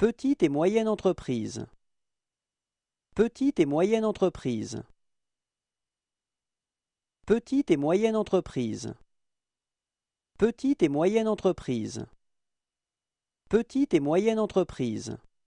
Petite et moyenne entreprise. Petite et moyenne entreprise. Petite et moyenne entreprise. Petite et moyenne entreprise. Petite et moyenne entreprise.